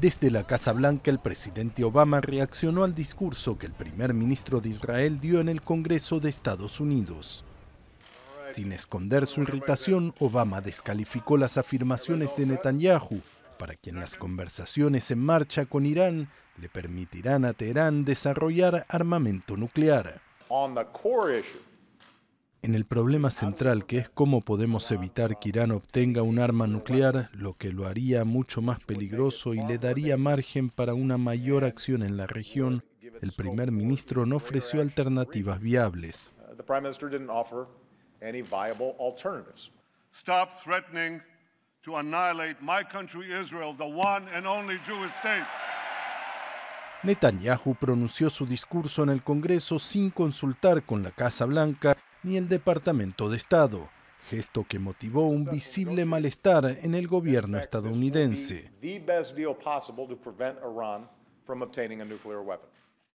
Desde la Casa Blanca, el presidente Obama reaccionó al discurso que el primer ministro de Israel dio en el Congreso de Estados Unidos. Sin esconder su irritación, Obama descalificó las afirmaciones de Netanyahu, para quien las conversaciones en marcha con Irán le permitirán a Teherán desarrollar armamento nuclear en el problema central que es cómo podemos evitar que Irán obtenga un arma nuclear, lo que lo haría mucho más peligroso y le daría margen para una mayor acción en la región, el primer ministro no ofreció alternativas viables. Netanyahu pronunció su discurso en el Congreso sin consultar con la Casa Blanca ni el Departamento de Estado, gesto que motivó un visible malestar en el gobierno estadounidense.